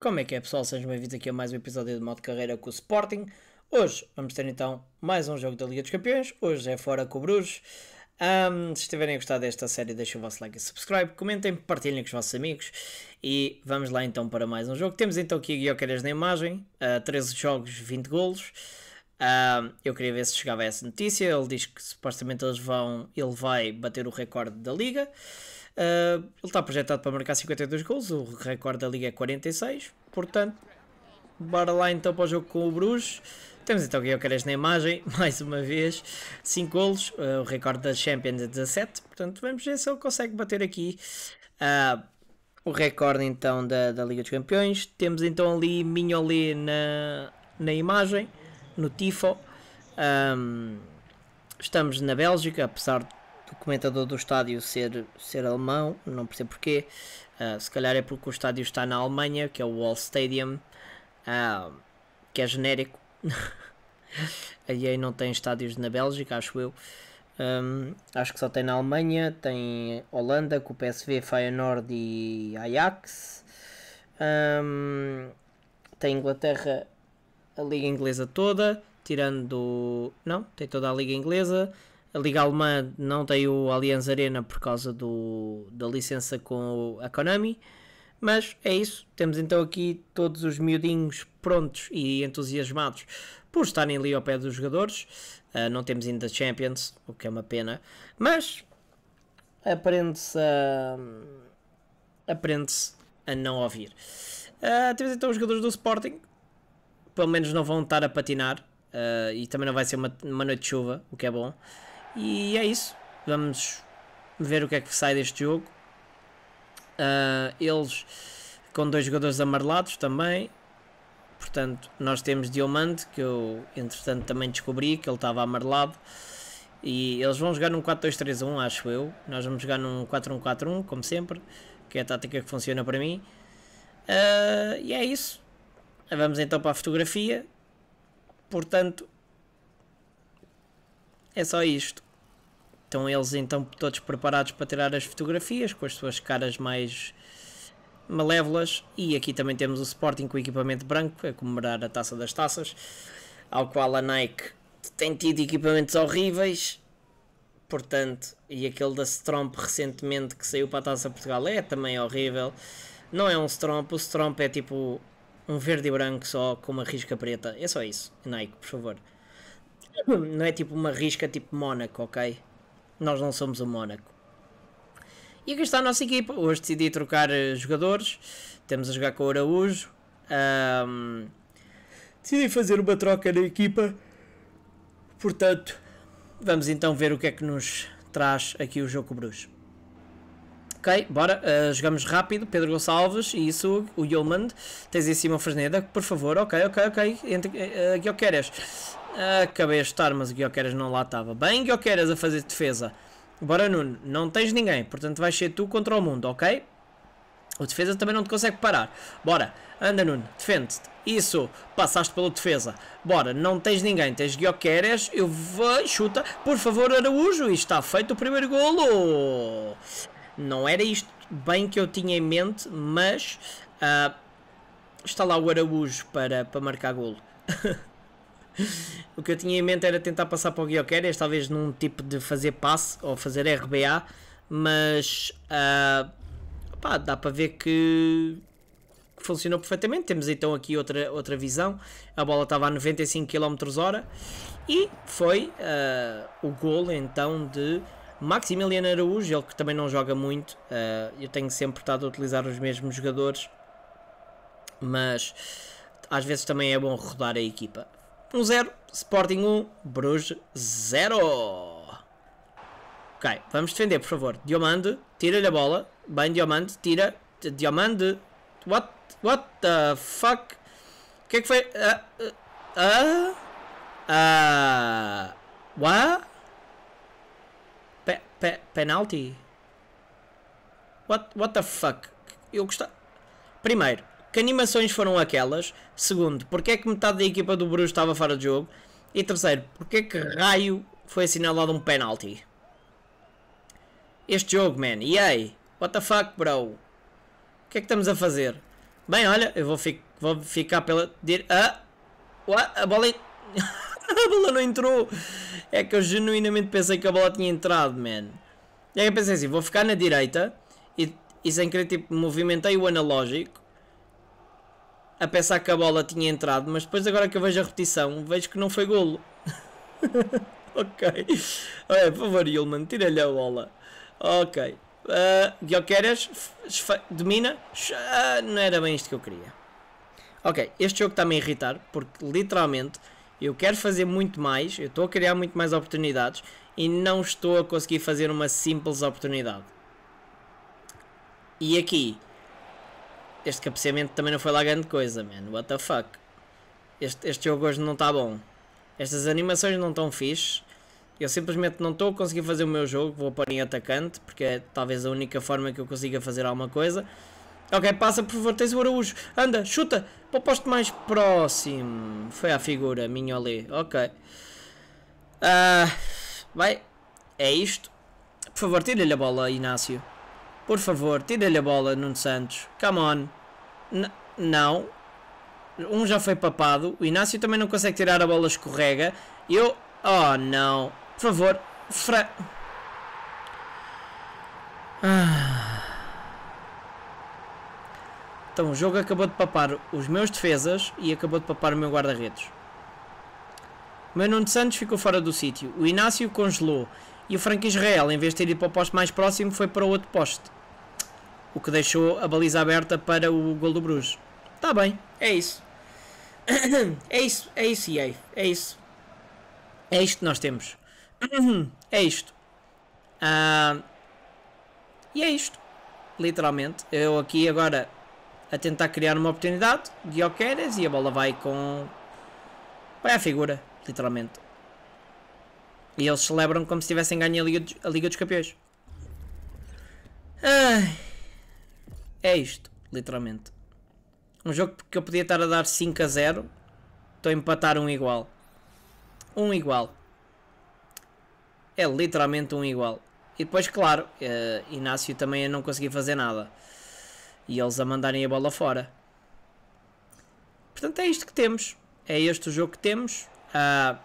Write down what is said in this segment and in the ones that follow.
Como é que é pessoal? Sejam bem-vindos aqui a mais um episódio de Modo Carreira com o Sporting. Hoje vamos ter então mais um jogo da Liga dos Campeões. Hoje é fora com o Bruges. Um, se estiverem a gostar desta série, deixem o vosso like e subscribe, comentem, partilhem com os vossos amigos e vamos lá então para mais um jogo. Temos então aqui Guioqueiras na imagem, uh, ah, 13 jogos, 20 golos eu queria ver se chegava a essa notícia. Ele diz que supostamente eles vão, ele vai bater o recorde da liga. Uh, ele está projetado para marcar 52 gols, o recorde da liga é 46. Portanto, bora lá então para o jogo com o Bruges. Temos então Queres na imagem, mais uma vez, 5 golos, uh, o recorde da Champions é 17. Portanto, vamos ver se ele consegue bater aqui ah, o recorde então da, da Liga dos Campeões. Temos então ali Minholé na, na imagem no Tifo. Um, estamos na Bélgica, apesar do comentador do estádio ser, ser alemão, não percebo porquê. Uh, se calhar é porque o estádio está na Alemanha, que é o Wall Stadium, uh, que é genérico. A EA não tem estádios na Bélgica, acho eu. Um, acho que só tem na Alemanha, tem Holanda, com o PSV, Feyenoord e Ajax. Um, tem Inglaterra a Liga Inglesa toda, tirando. Não, tem toda a Liga Inglesa. A Liga Alemã não tem o Allianz Arena por causa do, da licença com a Konami. Mas é isso, temos então aqui todos os miudinhos prontos e entusiasmados por estarem ali ao pé dos jogadores. Uh, não temos ainda Champions, o que é uma pena, mas aprende-se a, aprende a não ouvir. Uh, temos então os jogadores do Sporting, pelo menos não vão estar a patinar uh, e também não vai ser uma, uma noite de chuva, o que é bom. E é isso. Vamos ver o que é que sai deste jogo. Uh, eles com dois jogadores amarelados também. Portanto, nós temos Diomante, que eu entretanto também descobri que ele estava amarelado. E eles vão jogar num 4-2-3-1, acho eu. Nós vamos jogar num 4-1-4-1, como sempre, que é a tática que funciona para mim. Uh, e é isso. Vamos então para a fotografia. Portanto, é só isto. Estão eles então todos preparados para tirar as fotografias com as suas caras mais malévolas. E aqui também temos o Sporting com equipamento branco a comemorar a taça das taças, ao qual a Nike tem tido equipamentos horríveis. Portanto, e aquele da Stromp recentemente que saiu para a taça Portugal é também horrível. Não é um Stromp, o Stromp é tipo um verde e branco só com uma risca preta. É só isso, Nike, por favor. Não é tipo uma risca tipo Mónaco, ok? Nós não somos o Mónaco. E aqui está a nossa equipa. Hoje decidi trocar eh, jogadores. Temos a jogar com o Araújo. Um, decidi fazer uma troca na equipa. Portanto, vamos então ver o que é que nos traz aqui o jogo Bruges. Ok, bora. Uh, jogamos rápido. Pedro Gonçalves e isso, o Yulman. Tens em cima o Fresneda, por favor. Ok, ok, ok. Entre, uh, Guioqueras. Uh, acabei a estar, mas o Guioqueras não lá estava. Bem, Guioqueras a fazer defesa. Bora, Nuno. Não tens ninguém, portanto vais ser tu contra o mundo, ok? O defesa também não te consegue parar. Bora, anda Nuno, defende-te. Isso, passaste pelo defesa. Bora, não tens ninguém, tens Guioqueras. Eu vou, chuta, por favor, Araújo. E está feito o primeiro golo. Não era isto bem que eu tinha em mente, mas uh, está lá o Araújo para, para marcar golo. o que eu tinha em mente era tentar passar para o Guioqueres, talvez num tipo de fazer passe ou fazer RBA, mas uh, dá para ver que funcionou perfeitamente. Temos então aqui outra, outra visão. A bola estava a 95 km hora e foi uh, o golo então de Maximiliano Araújo, ele que também não joga muito, uh, eu tenho sempre estado a utilizar os mesmos jogadores, mas às vezes também é bom rodar a equipa. 1-0, um Sporting 1, um, Bruges 0. Ok, vamos defender, por favor. Diomande, tira-lhe a bola. Bem, Diomande, tira. Diomande, what, what the fuck? O que é que foi? Ah, ah, ah, what? Pe penalty? What, what the fuck? Eu gostava. Primeiro, que animações foram aquelas? Segundo, porque é que metade da equipa do Bruce estava fora de jogo? E terceiro, porque é que raio foi assinalado um penalty? Este jogo, man. E aí? What the fuck, bro? O que é que estamos a fazer? Bem, olha, eu vou, fi vou ficar pela. Ah! What? A bola. a bola não entrou. É que eu genuinamente pensei que a bola tinha entrado, man. É e aí eu pensei assim, vou ficar na direita e, e sem querer tipo movimentei o analógico a pensar que a bola tinha entrado, mas depois agora que eu vejo a repetição, vejo que não foi golo. ok. Olha, por favor, Yulman, tira-lhe a bola. Ok. Uh, domina. Uh, não era bem isto que eu queria. Ok, este jogo está-me a irritar, porque literalmente eu quero fazer muito mais, eu estou a criar muito mais oportunidades e não estou a conseguir fazer uma simples oportunidade. E aqui, este cabeceamento também não foi lá grande coisa, man. What the fuck? Este, este jogo hoje não está bom. Estas animações não estão fixe. Eu simplesmente não estou a conseguir fazer o meu jogo. Vou pôr em atacante, porque é talvez a única forma que eu consiga fazer alguma coisa. Ok, passa por favor, tens o Araújo. Anda, chuta para o posto mais próximo. Foi à figura, ali. Ok. Uh, vai. É isto. Por favor, tira-lhe a bola, Inácio. Por favor, tira-lhe a bola, Nuno Santos. Come on. N não. Um já foi papado. O Inácio também não consegue tirar a bola, escorrega. Eu... Oh, não. Por favor. Fra... Ah... Então o jogo acabou de papar os meus defesas e acabou de papar o meu guarda-redes. O meu Nuno Santos ficou fora do sítio. O Inácio congelou. E o Franco Israel, em vez de ter ido para o poste mais próximo, foi para o outro poste. O que deixou a baliza aberta para o gol do Bruges. Está bem, é, é isso. É isso, é isso, EA. É isso. É isto que nós temos. É isto. Uh, e é isto. Literalmente. Eu aqui agora a tentar criar uma oportunidade. Guioqueres e a bola vai com. Vai à figura, literalmente. E eles celebram como se tivessem ganho a Liga, de... a Liga dos Campeões. é isto, literalmente. Um jogo que eu podia estar a dar 5 a 0. Estou a empatar um igual. Um igual. É literalmente um igual. E depois, claro, uh, Inácio também não consegui fazer nada e eles a mandarem a bola fora. Portanto, é isto que temos. É este o jogo que temos. Uh,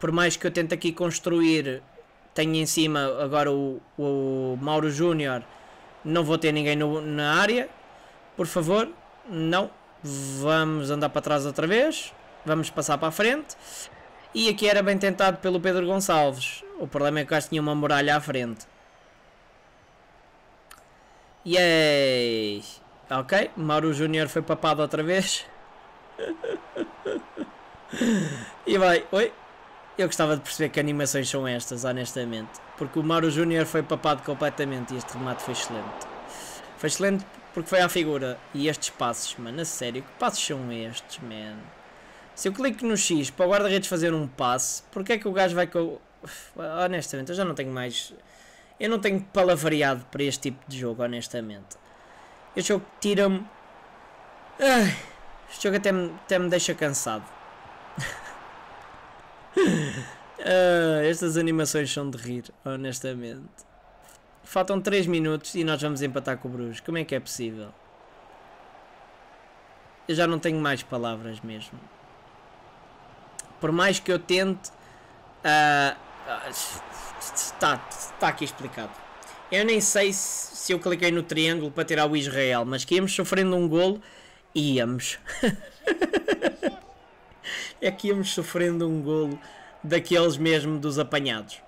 por mais que eu tente aqui construir, tenho em cima agora o, o Mauro Júnior. Não vou ter ninguém no, na área. Por favor, não. Vamos andar para trás outra vez. Vamos passar para a frente. E aqui era bem tentado pelo Pedro Gonçalves. O problema é que o gajo tinha uma muralha à frente. Yay! Tá ok, Mauro Júnior foi papado outra vez. e vai, oi? Eu gostava de perceber que animações são estas, honestamente. Porque o Mauro Júnior foi papado completamente e este remate foi excelente. Foi excelente porque foi à figura. E estes passos, mano, a sério, que passos são estes, man? Se eu clico no X para o guarda-redes fazer um passe, porque é que o gajo vai com. Honestamente, eu já não tenho mais. Eu não tenho palavreado para este tipo de jogo, honestamente. Este jogo tira-me... este jogo até me, até me deixa cansado. Ah, estas animações são de rir, honestamente. Faltam 3 minutos e nós vamos empatar com o Bruges. Como é que é possível? Eu já não tenho mais palavras mesmo. Por mais que eu tente... Uh, ah, está, está aqui explicado. Eu nem sei se, se eu cliquei no triângulo para tirar o Israel, mas que íamos sofrendo um golo, íamos. é que íamos sofrendo um golo daqueles mesmo dos apanhados.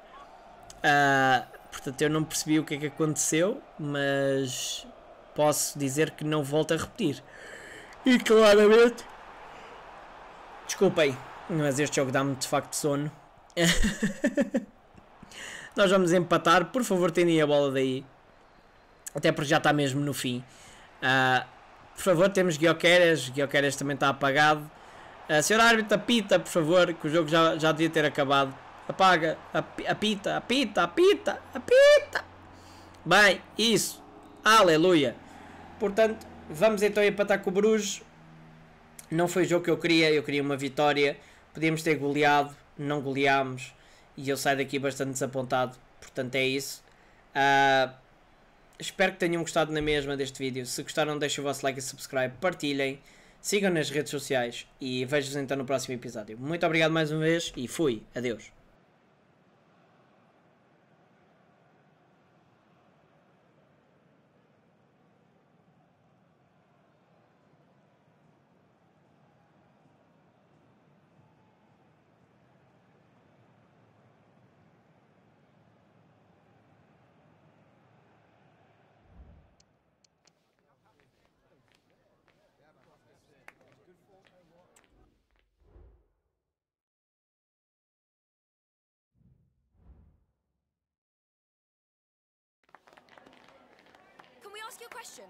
Uh, portanto, eu não percebi o que é que aconteceu, mas posso dizer que não volto a repetir. E claramente. Desculpem, mas este jogo dá-me de facto sono. Nós vamos empatar. Por favor, tendem a bola daí. Até porque já está mesmo no fim. Uh, por favor, temos Guioqueras. Guioqueras também está apagado. Uh, senhor árbitro, apita, por favor, que o jogo já, já devia ter acabado. Apaga. apita, apita, apita, apita. Bem, isso. Aleluia. Portanto, vamos então empatar com o Bruges. Não foi o jogo que eu queria. Eu queria uma vitória podíamos ter goleado, não goleámos e eu saio daqui bastante desapontado. Portanto, é isso. Uh, espero que tenham gostado na mesma deste vídeo. Se gostaram, deixem o vosso like e subscribe, partilhem, sigam nas redes sociais e vejo-vos então no próximo episódio. Muito obrigado mais uma vez e fui. Adeus. question.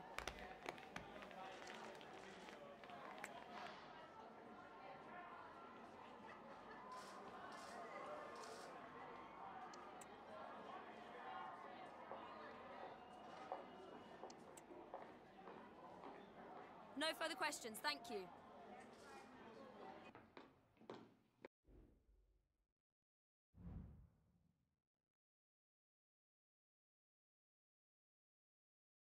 No further questions, thank you.